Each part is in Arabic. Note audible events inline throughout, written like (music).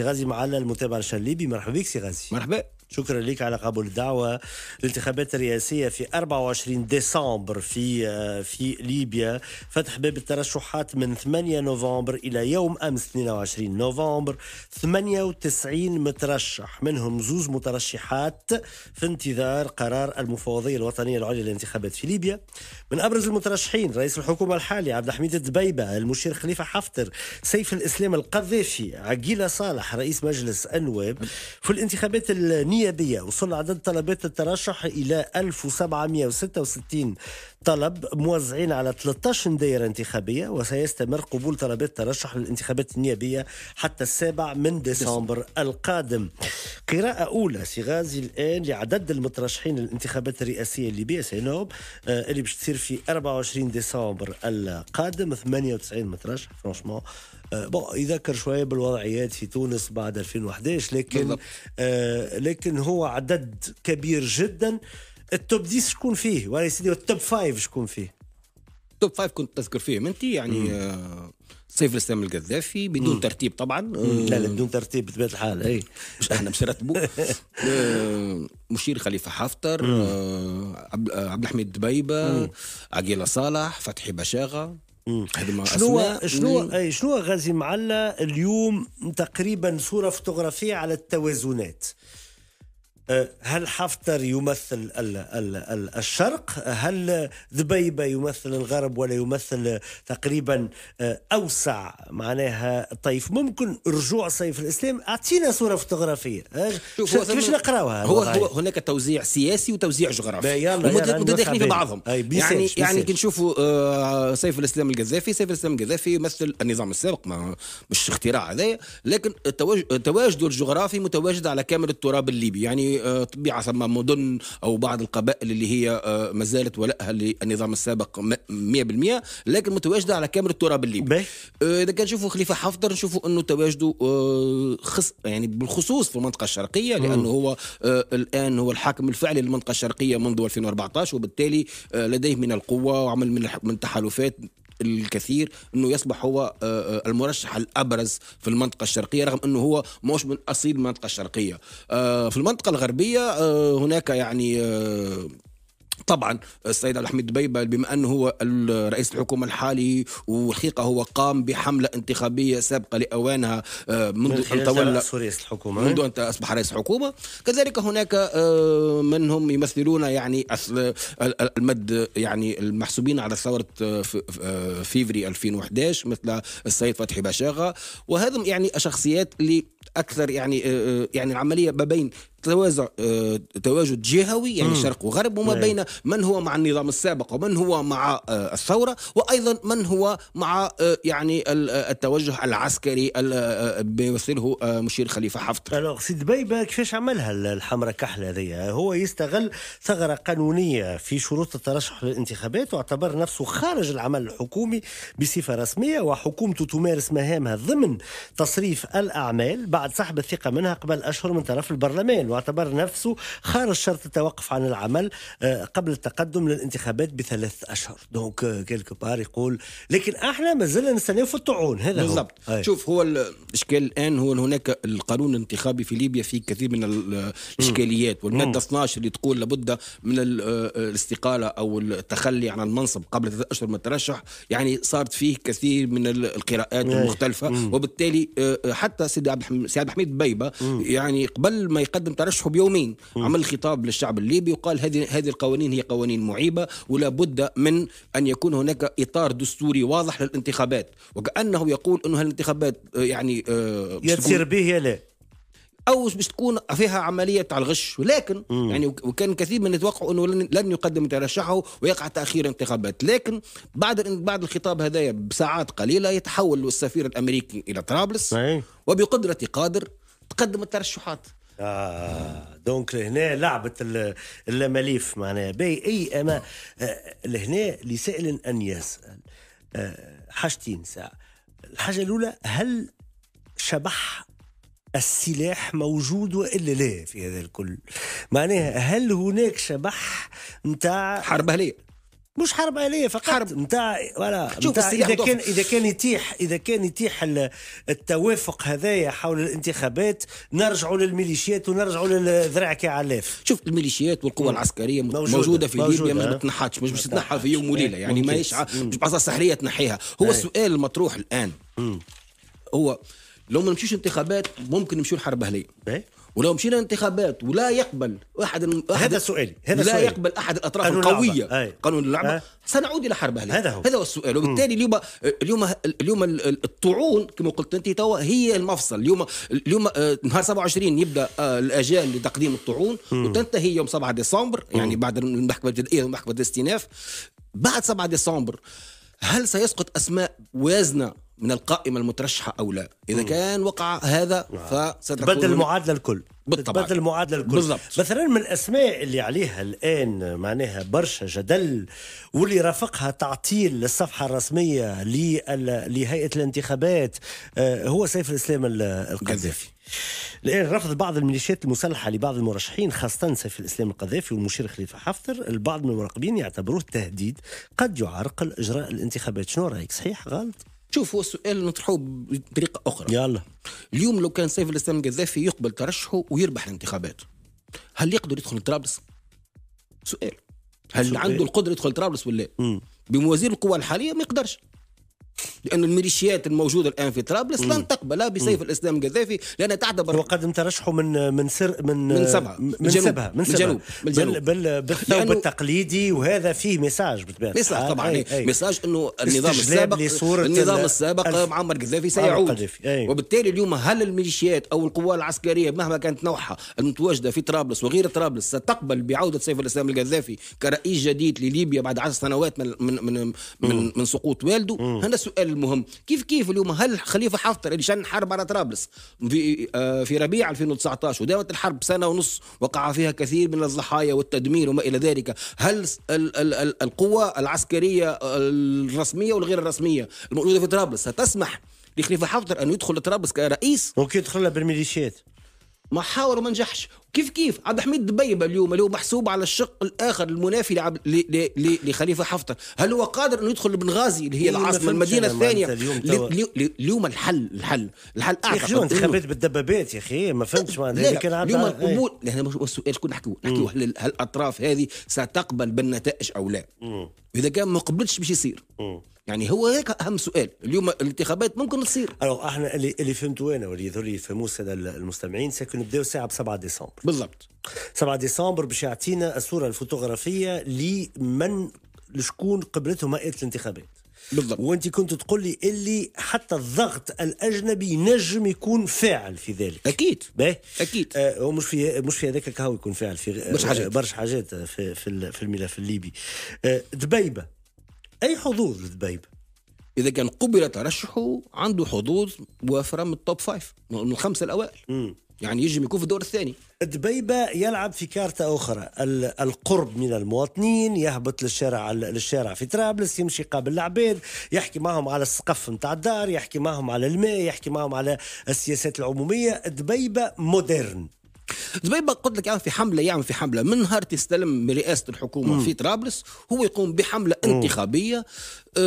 سي غازي معلل المتابع الشليبي مرحبا بك سي غازي مرحبا شكرا لك على قبول الدعوة الانتخابات الرئاسية في 24 ديسمبر في آه، في ليبيا فتح باب الترشحات من 8 نوفمبر إلى يوم أمس 22 نوفمبر 98 مترشح منهم زوز مترشحات في انتظار قرار المفوضية الوطنية العليا للانتخابات في ليبيا من أبرز المترشحين رئيس الحكومة الحالي عبد الحميد الدبيبة المشير خليفة حفتر سيف الإسلام القذافي عقيلة صالح رئيس مجلس النواب في الانتخابات النية نيابية وصل عدد طلبات الترشح إلى 1766 طلب موزعين على 13 دائرة انتخابية وسيستمر قبول طلبات الترشح للانتخابات النيابية حتى السابع من ديسمبر القادم قراءة أولى سيغازي الآن لعدد المترشحين للانتخابات الرئاسية الليبية سينوب آه، اللي باش تصير في 24 ديسمبر القادم 98 مترشح فرانشمون آه، بون يذكر شويه بالوضعيات في تونس بعد 2011 لكن آه لكن هو عدد كبير جدا التوب 10 شكون فيه ولا سيدي التوب 5 شكون فيه التوب 5 كنت تذكر فيهم انت يعني آه، سيف الاسلام القذافي بدون مم. ترتيب طبعا آه، لا لا بدون ترتيب بطبيعه الحال اي مش احنا مش رتبوا (laughs) مشير خليفه حفتر عبد الحميد دبيبه عقيله صالح فتحي بشاغه شنو شنو اي شنو غازي معلا اليوم تقريبا صوره فوتوغرافيه على التوازنات هل حفتر يمثل الشرق هل دبيبة يمثل الغرب ولا يمثل تقريبا آه، أوسع معناها طيف ممكن رجوع صيف الإسلام أعطينا صورة فوتوغرافية آه، كيفاش نقراوها هو, هو هناك توزيع سياسي وتوزيع جغرافي متداخلين في بعضهم يعني بيساش. يعني كي نشوفوا سيف آه، الإسلام القذافي سيف الإسلام القذافي يمثل النظام السابق ما مش اختراع هذايا لكن تواجده الجغرافي متواجد على كامل التراب الليبي يعني آه، طبيعة ثم مدن او بعض القبائل اللي هي آه، ما زالت ولائها للنظام السابق 100% لكن متواجده على كامل التراب الليبي آه، اذا كان نشوفوا خليفه حفتر نشوفوا انه تواجده خص يعني بالخصوص في المنطقه الشرقيه لانه هو الان هو الحاكم الفعلي للمنطقه الشرقيه منذ 2014 وبالتالي لديه من القوه وعمل من تحالفات الكثير انه يصبح هو آه، آه، المرشح الابرز في المنطقه الشرقيه رغم انه هو مش من اصيل المنطقه الشرقيه آه، في المنطقه الغربيه هناك يعني طبعا السيد عبد الحميد دبيبه بما انه هو رئيس الحكومه الحالي والحقيقه هو قام بحمله انتخابيه سابقه لاوانها آه، منذ من ان تولى رئيس الحكومه منذ ان اصبح رئيس حكومه كذلك هناك آه، منهم يمثلون يعني المد يعني المحسوبين على ثوره آه، فيفري 2011 مثل السيد فتحي باشاغا وهذم يعني الشخصيات اللي اكثر يعني آه، آه، يعني العمليه ما بين توازع آه، تواجد جهوي يعني شرق وغرب وما نعم. بين من هو مع النظام السابق ومن هو مع الثوره وايضا من هو مع يعني التوجه العسكري بيمثله مشير خليفه حفتر. سيد بيبه كيفاش عملها الحمراء كحله هذيا هو يستغل ثغره قانونيه في شروط الترشح للانتخابات واعتبر نفسه خارج العمل الحكومي بصفه رسميه وحكومته تمارس مهامها ضمن تصريف الاعمال بعد سحب الثقة منها قبل أشهر من طرف البرلمان واعتبر نفسه خارج شرط التوقف عن العمل آه، قبل التقدم للانتخابات بثلاث أشهر دونك آه، كيلك بار يقول لكن احنا مازلنا نستناو في الطعون هذا بالضبط هو. شوف هو الإشكال الآن هو هناك القانون الانتخابي في ليبيا فيه كثير من الإشكاليات والمادة 12 اللي تقول لابد من آه، الاستقالة أو التخلي عن المنصب قبل ثلاث أشهر من الترشح يعني صارت فيه كثير من القراءات المختلفة وبالتالي حتى سيدي عبد الحميد سعد حميد بيبه يعني قبل ما يقدم ترشحه بيومين م. عمل خطاب للشعب الليبي وقال هذه هذه القوانين هي قوانين معيبه ولا بد من ان يكون هناك اطار دستوري واضح للانتخابات وكانه يقول انه هالانتخابات آه، يعني آه، يتسير يا به يا لا او باش تكون فيها عمليه تاع الغش ولكن مم. يعني وكان كثير من يتوقعوا انه لن يقدم ترشحه ويقع تاخير انتخابات لكن بعد بعد الخطاب هذايا بساعات قليله يتحول السفير الامريكي الى طرابلس وبقدره قادر تقدم الترشحات آه دونك هنا لعبة اللماليف معناها باهي اي اما آه، لهنا لسائل ان يسال آه، حاجتين ساعة الحاجة الأولى هل شبح السلاح موجود والا لا في هذا الكل معناها هل هناك شبح نتاع حرب اهليه مش حرب اهليه فقط حرب نتاع ولا متاع اذا كان اذا كان يتيح اذا كان يتيح التوافق هذايا حول الانتخابات نرجعوا للميليشيات ونرجعوا للذراع كعلاف شوف الميليشيات والقوى العسكريه موجوده, موجودة في موجودة ليبيا مش ما تنحتش مش باش تنحى في يوم وليله يعني ماهيش مش بعصا سحريه تنحيها هو السؤال المطروح الان مم. هو لو ما نمشيش انتخابات ممكن نمشيو الحرب اهليه إيه؟ ولو مشينا انتخابات ولا يقبل احد, هذا سؤالي هذا لا سؤالي. يقبل احد الاطراف قانون القويه اللعبة. قانون اللعبه أي. سنعود الى حرب اهليه هذا هو هذا هو السؤال وبالتالي اليوم اليوم اليوم الطعون كما قلت انت توا هي المفصل اليوم اليوم آه، نهار 27 يبدا آه، الاجال لتقديم الطعون مم. وتنتهي يوم 7 ديسمبر يعني بعد المحكمه الجزائيه ومحكمه الاستئناف بعد 7 ديسمبر هل سيسقط اسماء وازنه من القائمة المترشحة أو لا إذا م. كان وقع هذا آه. فستكون تبدل المعادلة الكل بالطبع تبدل المعادلة الكل بالضبط. مثلا من الأسماء اللي عليها الآن معناها برشا جدل واللي رافقها تعطيل للصفحة الرسمية لهيئة الانتخابات آه، هو سيف الإسلام القذافي الان رفض بعض الميليشيات المسلحه لبعض المرشحين خاصه سيف الاسلام القذافي والمشير خليفه حفتر البعض من المراقبين يعتبروه تهديد قد يعرقل اجراء الانتخابات شنو رايك صحيح غلط شوف هو السؤال نطرحوه بطريقه اخرى يلا اليوم لو كان سيف الاسلام القذافي يقبل ترشحه ويربح الانتخابات هل يقدر يدخل طرابلس؟ سؤال هل سؤال. عنده القدره يدخل طرابلس ولا لا؟ بموازين القوى الحاليه ما يقدرش لأن الميليشيات الموجودة الآن في طرابلس لن تقبل بسيف الإسلام القذافي لأنها تعتبر وقد انترشحوا من من سر من من سبعة من, من سبعة من الجنوب بال بال بالثوب التقليدي وهذا فيه ميساج بالطبع ميساج طبعا أي أي ميساج أنه النظام السابق النظام السابق معمر القذافي سيعود وبالتالي اليوم هل الميليشيات أو القوى العسكرية مهما كانت نوعها المتواجدة في طرابلس وغير طرابلس ستقبل بعودة سيف الإسلام القذافي كرئيس جديد لليبيا بعد عشر سنوات من من من, من, من سقوط والده هذا السؤال المهم كيف كيف اليوم هل خليفه حفتر اللي شن حرب على طرابلس في آه، في ربيع 2019 ودامت الحرب سنه ونص وقع فيها كثير من الضحايا والتدمير وما الى ذلك هل ال ال ال القوه العسكريه الرسميه والغير الرسميه الموجوده في طرابلس ستسمح لخليفه حفتر ان يدخل طرابلس كرئيس ممكن يدخلها بالميليشيات ما حاور وما نجحش كيف كيف عبد الحميد دبيبه اليوم اللي هو محسوب على الشق الاخر المنافي لعب... لخليفه حفتر هل هو قادر انه يدخل بنغازي اللي هي إيه، العاصمه المدينه الثانيه اليوم, اليوم الحل الحل الحل اعتقد يا انتخابات خبيت بالدبابات يا اخي ما فهمتش معناتها اليوم القبول إيه. احنا السؤال شكون نحكيو نحكيو هل الاطراف هذه ستقبل بالنتائج او لا اذا كان ما قبلتش باش يصير يعني هو هيك اهم سؤال اليوم الانتخابات ممكن تصير الو احنا اللي اللي فهمته انا واللي يظهر لي الساده المستمعين سكن نبداو الساعه ب 7 ديسمبر بالضبط 7 ديسمبر باش يعطينا الصوره الفوتوغرافيه لمن لشكون قبلتهم هيئه الانتخابات بالضبط وانت كنت تقول لي اللي حتى الضغط الاجنبي ينجم يكون فاعل في ذلك اكيد باهي اكيد آه ومش في مش في هذاك الكهو يكون فاعل في آه، برشا حاجات برش حاجات في في الملف الليبي آه دبيبه اي حظوظ للذبيب؟ اذا كان قبل ترشحه عنده حظوظ وافره من التوب فايف من الخمسه الاوائل يعني يجب يكون في الدور الثاني دبيبة يلعب في كارتة أخرى القرب من المواطنين يهبط للشارع للشارع في طرابلس يمشي قابل العباد يحكي معهم على السقف نتاع الدار يحكي معهم على الماء يحكي معهم على السياسات العمومية دبيبة مودرن دبيبة قلت لك يعمل يعني في حملة يعمل يعني في حملة من نهار تستلم رئاسة الحكومة مم. في طرابلس هو يقوم بحملة انتخابية أه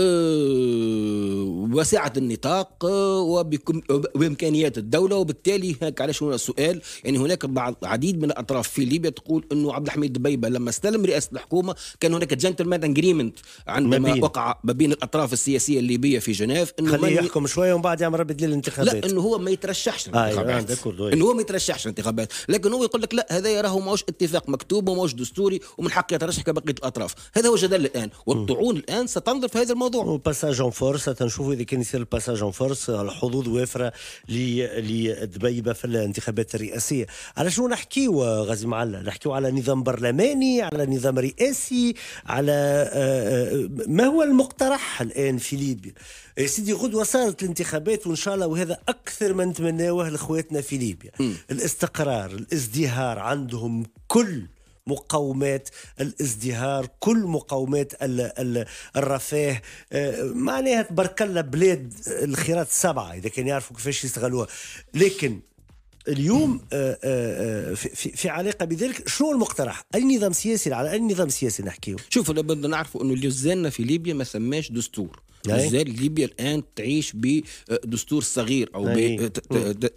وسعة النطاق آه، وبإمكانيات الدولة وبالتالي هيك علاش هنا السؤال يعني هناك بعض عديد من الأطراف في ليبيا تقول أنه عبد الحميد دبيبة لما استلم رئاسة الحكومة كان هناك جنتلمان اجريمنت عندما مبين. وقع ما بين الأطراف السياسية الليبية في جنيف أنه خليه يحكم شوية ومن بعد يعمل ربي الانتخابات لا أنه هو ما يترشحش آه، إيه، الانتخابات آه إيه. أنه هو ما يترشحش الانتخابات لكن هو يقول لك لا هذا راهو ماهوش اتفاق مكتوب وماهوش دستوري ومن حق يترشح كبقيه الاطراف هذا هو جدل الان والطعون الان ستنظر في هذا الموضوع وباساج اون فورس تنشوفوا اذا كان يصير الباساج اون فورس الحظوظ وافره لدبيبه في الانتخابات الرئاسيه على شنو نحكيو غازي معلى نحكيو على نظام برلماني على نظام رئاسي على آه، آه، ما هو المقترح الان في ليبيا يا سيدي غدوه صارت الانتخابات وان شاء الله وهذا اكثر ما نتمناوه لإخواتنا في ليبيا الاستقرار الازدهار عندهم كل مقومات الازدهار كل مقومات الرفاه آه، معناها تبارك الله بلاد الخيرات السبعه اذا كان يعرفوا كيفاش يستغلوها لكن اليوم آه، آه، في علاقه بذلك شنو المقترح؟ اي نظام سياسي على اي نظام سياسي نحكيه؟ شوفوا نعرفوا انه اللي في ليبيا ما سماش دستور ازاي ليبيا الان تعيش بدستور صغير او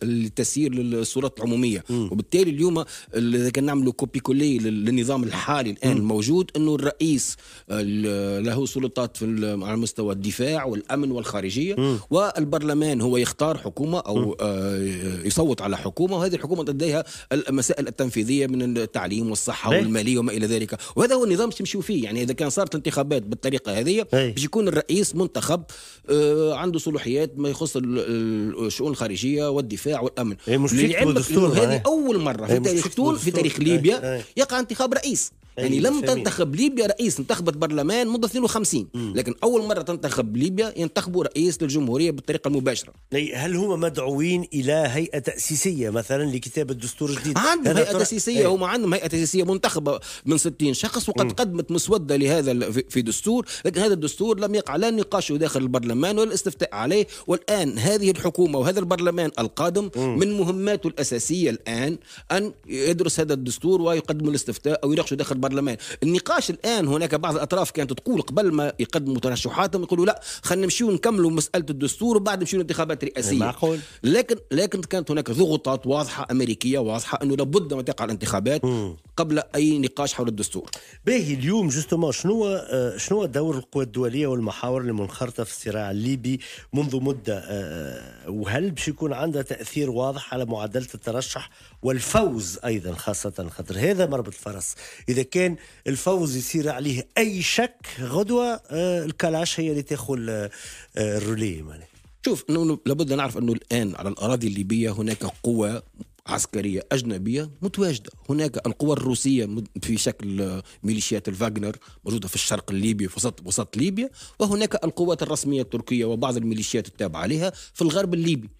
لتسيير للصورات العموميه وبالتالي اليوم اذا كان نعملوا كوبي كولي للنظام الحالي الان الموجود انه الرئيس له سلطات في على مستوى الدفاع والامن والخارجيه والبرلمان هو يختار حكومه او آه، يصوت على حكومه وهذه الحكومه لديها المسائل التنفيذيه من التعليم والصحه ليه؟ والماليه وما الى ذلك وهذا هو النظام تمشيو فيه يعني اذا كان صارت انتخابات بالطريقه هذه باش يكون الرئيس منتخب منتخب آه، عنده صلاحيات ما يخص الشؤون الخارجيه والدفاع والامن لعلمك هذه اول مره في تاريخ في تاريخ ليبيا يقع انتخاب رئيس يعني لم فهمين. تنتخب ليبيا رئيس انتخبت برلمان منذ 52 مم. لكن اول مره تنتخب ليبيا ينتخبوا رئيس للجمهوريه بالطريقه المباشره هل هم مدعوين الى هيئه تاسيسيه مثلا لكتابه دستور جديد عندهم هيئه تاسيسيه أيه. هم عندهم هيئه تاسيسيه منتخبه من 60 شخص وقد مم. قدمت مسوده لهذا في دستور لكن هذا الدستور لم يقع لا نقاشه داخل البرلمان ولا الاستفتاء عليه والان هذه الحكومه وهذا البرلمان القادم مم. من مهماته الاساسيه الان ان يدرس هذا الدستور ويقدم الاستفتاء او يناقشه داخل البرلمان النقاش الان هناك بعض الاطراف كانت تقول قبل ما يقدموا ترشحاتهم يقولوا لا خلينا نمشيو نكملوا مساله الدستور وبعد نمشيو الانتخابات رئاسيه معقول لكن لكن كانت هناك ضغوطات واضحه امريكيه واضحه انه لابد ان تقع الانتخابات م. قبل اي نقاش حول الدستور باهي اليوم جوستومون شنو شنو دور القوى الدوليه والمحاور المنخرطه في الصراع الليبي منذ مده آه، آه، وهل باش يكون عندها تاثير واضح على معادله الترشح والفوز ايضا خاصه خاطر هذا مربط فرس اذا كان الفوز يصير عليه اي شك غدوه آه، الكلاش هي اللي تاخذ آه، آه، الروليه معناها شوف انه لابد نعرف انه الان على الاراضي الليبيه هناك قوى عسكريه اجنبيه متواجده، هناك القوى الروسيه في شكل ميليشيات الفاغنر موجوده في الشرق الليبي في وسط وسط ليبيا، وهناك القوات الرسميه التركيه وبعض الميليشيات التابعه لها في الغرب الليبي.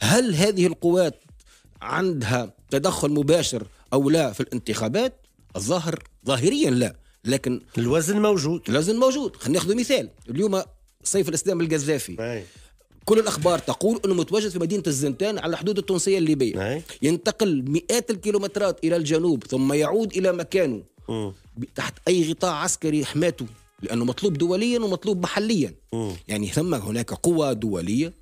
هل هذه القوات عندها تدخل مباشر او لا في الانتخابات؟ الظاهر ظاهريا لا لكن الوزن موجود الوزن موجود خلينا ناخذ مثال اليوم سيف الاسلام القذافي كل الاخبار تقول انه متواجد في مدينه الزنتان على الحدود التونسيه الليبيه أي. ينتقل مئات الكيلومترات الى الجنوب ثم يعود الى مكانه م. تحت اي غطاء عسكري حماته لانه مطلوب دوليا ومطلوب محليا م. يعني ثم هناك قوى دوليه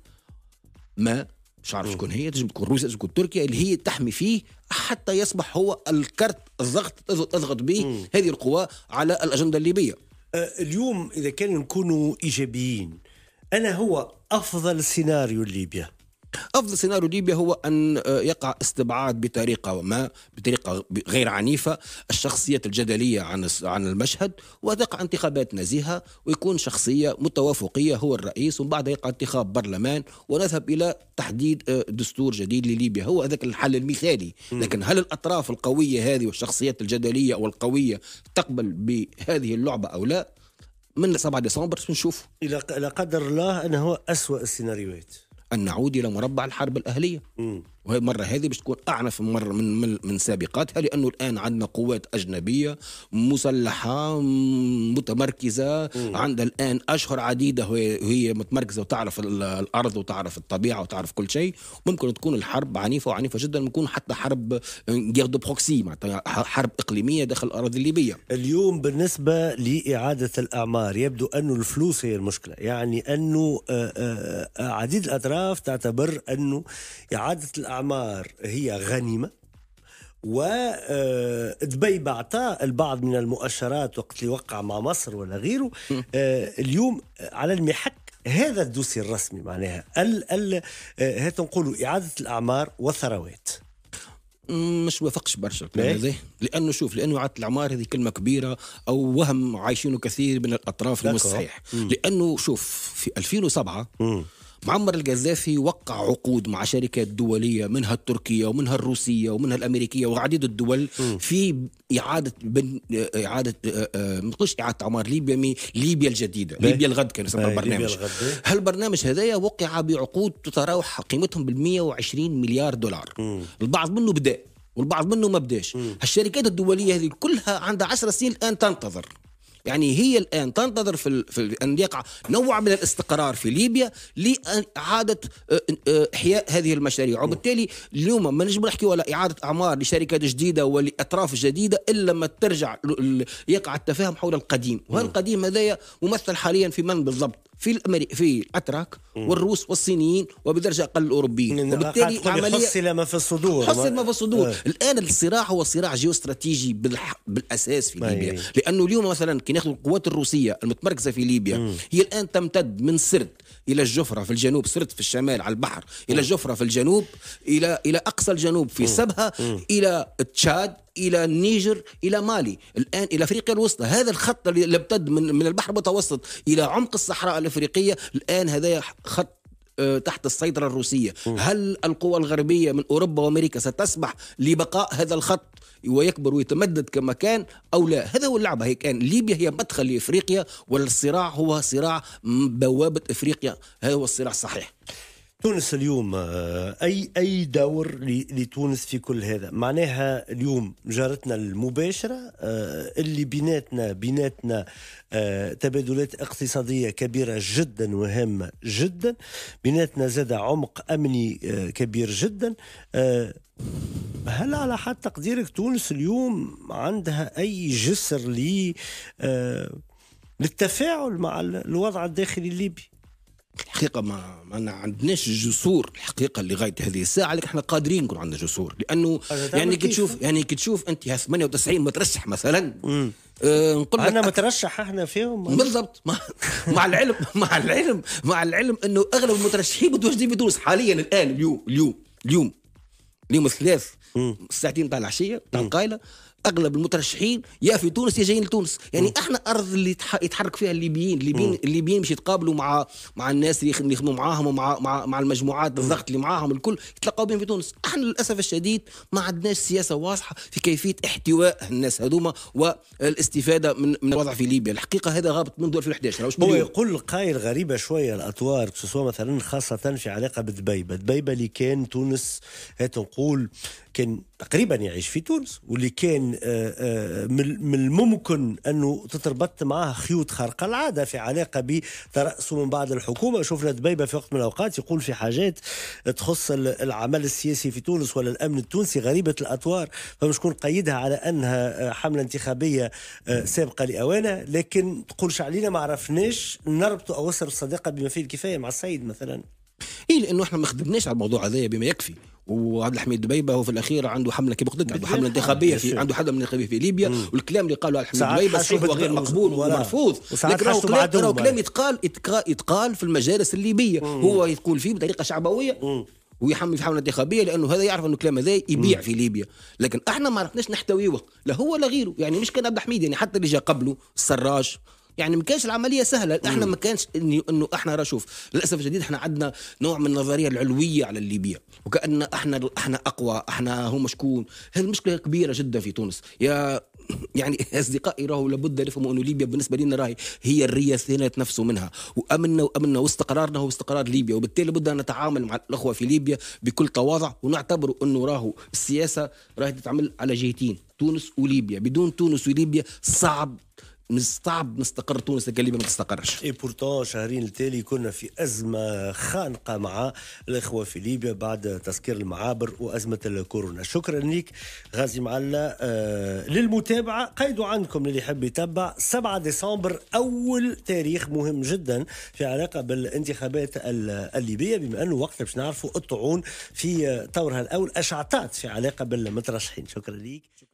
ما مش عارف تكون هي تجب تكون روسيا تكون تركيا اللي هي تحمي فيه حتى يصبح هو الكرت الضغط تضغط به هذه القوى على الاجنده الليبيه أه، اليوم اذا كان نكونوا ايجابيين انا هو افضل سيناريو ليبيا افضل سيناريو ليبيا هو ان آه، يقع استبعاد بطريقه ما بطريقه غير عنيفه الشخصيات الجدليه عن عن المشهد وتقع انتخابات نزيهه ويكون شخصيه متوافقيه هو الرئيس ومن بعد يقع انتخاب برلمان ونذهب الى تحديد آه، دستور جديد لليبيا هو هذاك الحل المثالي لكن هل الاطراف القويه هذه والشخصيات الجدليه والقويه تقبل بهذه اللعبه او لا من 7 ديسمبر نشوف الى قدر الله انه هو اسوا السيناريوهات أن نعود إلى مربع الحرب الأهلية المره هذه باش تكون اعنف من مره من من, من سابقاتها لانه الان عندنا قوات اجنبيه مسلحه متمركزه عندها الان اشهر عديده وهي متمركزه وتعرف الارض وتعرف الطبيعه وتعرف كل شيء ممكن تكون الحرب عنيفه وعنيفه جدا ممكن حتى حرب غير دو بروكسي حرب اقليميه داخل الاراضي الليبيه اليوم بالنسبه لاعاده الاعمار يبدو انه الفلوس هي المشكله يعني انه آه، آه، آه، عديد الاطراف تعتبر انه اعاده الأعمار هي و ودبي آه، بعطى البعض من المؤشرات وقت اللي وقع مع مصر ولا غيره آه، اليوم آه، على المحك هذا الدوسي الرسمي معناها ال ال هات نقولوا إعادة الأعمار والثروات مش وافقش برشا إيه؟ هذا لانه شوف لانه اعاده الاعمار هذه كلمه كبيره او وهم عايشينه كثير من الاطراف المصحيح صحيح لانه شوف في 2007 مم. معمر القذافي وقع عقود مع شركات دولية منها التركية ومنها الروسية ومنها الأمريكية وعديد الدول في إعادة بن إعادة آه، آه، مش إعادة إعمار ليبيا ليبيا الجديدة ليبيا الغد كان يسمى آه، البرنامج هالبرنامج هذايا وقع بعقود تتراوح قيمتهم بال 120 مليار دولار البعض منه بدأ والبعض منه ما بداش الشركات الدولية هذه كلها عندها 10 سنين الآن تنتظر يعني هي الآن تنتظر في, في أن يقع نوع من الاستقرار في ليبيا لإعادة آه، آه، إحياء هذه المشاريع وبالتالي اليوم ما نجم نحكي ولا إعادة أعمار لشركات جديدة ولأطراف جديدة إلا ما ترجع يقع التفاهم حول القديم وهالقديم هذايا ممثل حاليا في من بالضبط في الأمري في الأتراك والروس والصينيين وبدرجة أقل الأوروبيين وبالتالي عملية حصل ما في الصدور حصل ما في الصدور آه. الآن الصراع هو صراع جيوستراتيجي بالح... بالأساس في طيب. ليبيا لأنه اليوم مثلا كي ناخذ القوات الروسية المتمركزة في ليبيا هي الآن تمتد من سرت الى الجفره في الجنوب صرت في الشمال على البحر الى الجفره في الجنوب الى الى اقصى الجنوب في سبها الى تشاد الى النيجر الى مالي الان الى افريقيا الوسطى هذا الخط اللي امتد من من البحر المتوسط الى عمق الصحراء الافريقيه الان هذا خط آه، تحت السيطرة الروسية هل القوى الغربية من أوروبا وأمريكا ستسمح لبقاء هذا الخط ويكبر ويتمدد كما كان أو لا هذا هو اللعبة هي كان ليبيا هي مدخل لإفريقيا والصراع هو صراع بوابة إفريقيا هذا هو الصراع الصحيح تونس اليوم آه، اي اي دور لتونس في كل هذا معناها اليوم جارتنا المباشره آه، اللي بيناتنا بيناتنا آه، تبادلات اقتصاديه كبيره جدا وهامه جدا بيناتنا زاد عمق امني كبير جدا هل على حد تقديرك تونس اليوم عندها اي جسر لي للتفاعل مع الوضع الداخلي الليبي الحقيقه ما ما عندناش جسور الحقيقه لغايه هذه الساعه لكن احنا قادرين نكون عندنا جسور لانه يعني كي تشوف يعني كي تشوف انت 98 مترشح مثلا أه نقول لك انا مترشح احنا فيهم بالضبط مع, مع العلم مع العلم مع العلم انه اغلب المترشحين متواجدين في تونس حاليا الان اليوم اليوم اليوم اليوم الثلاث الساعتين تاع العشيه تاع القايله اغلب المترشحين يا في تونس يا جايين لتونس يعني م. احنا ارض اللي يتحرك فيها الليبيين الليبيين الليبيين باش يتقابلوا مع مع الناس اللي يخدموا معاهم ومع مع, مع المجموعات الضغط اللي معاهم الكل يتلقاو بهم في تونس احنا للاسف الشديد ما عندناش سياسه واضحه في كيفيه احتواء الناس هذوما والاستفاده من من الوضع في ليبيا الحقيقه هذا غابت منذ 2011 هو يقول قايل غريبه شويه الاطوار سواء مثلا خاصه في علاقه بدبيبه دبيبه اللي كان تونس هات نقول كان تقريبا يعيش في تونس واللي كان آه، آه، من الممكن انه تتربط معاه خيوط خارقه العاده في علاقه بترأسه من بعد الحكومه شفنا دبيبه في وقت من الاوقات يقول في حاجات تخص العمل السياسي في تونس ولا الامن التونسي غريبه الاطوار فمش كون قيدها على انها آه، حمله انتخابيه سابقه لاوانها لكن تقولش علينا ما عرفناش نربطوا او الصداقه بما فيه الكفايه مع السيد مثلا إيه لانه احنا ما خدمناش على الموضوع هذا بما يكفي وعبد الحميد دبيبه هو في الاخير عنده حمله كيف قلت عنده حمله انتخابيه في عنده حمله انتخابيه في ليبيا مم. والكلام اللي قاله عبد الحميد دبيبه هو غير مقبول ومرفوض لكن راهو كلام, كلام يتقال يتقال في المجالس الليبيه مم. هو يقول فيه بطريقه شعبويه مم. ويحمل في حمله انتخابيه لانه هذا يعرف انه الكلام هذا يبيع مم. في ليبيا لكن احنا ما عرفناش نحتويه لا هو ولا غيره يعني مش كان عبد الحميد يعني حتى اللي جا قبله السراج يعني ما كانش العمليه سهله احنا ما كانش انه احنا راه شوف للاسف الشديد احنا عندنا نوع من النظريه العلويه على الليبية وكان احنا احنا اقوى احنا هم شكون هذه المشكله كبيره جدا في تونس يا (laughs) يعني (laughs) اصدقائي راهو لابد يفهموا انه ليبيا بالنسبه لنا راهي هي الرياس نفسه منها وامننا وامننا واستقرارنا هو استقرار ليبيا وبالتالي لابد ان نتعامل مع الاخوه في ليبيا بكل تواضع ونعتبر انه راهو السياسه راهي تتعمل على جهتين تونس وليبيا بدون تونس وليبيا صعب نستعب مستقر تونس اللي ما تستقرش اي بورتون شهرين التالي كنا في ازمه خانقه مع الاخوه في ليبيا بعد تسكير المعابر وازمه الكورونا شكرا لك غازي معلا آه للمتابعه قيدوا عندكم اللي يحب يتبع 7 ديسمبر اول تاريخ مهم جدا في علاقه بالانتخابات الليبيه بما انه وقتها باش نعرفوا الطعون في طورها الاول اشعتات في علاقه بالمترشحين شكرا لك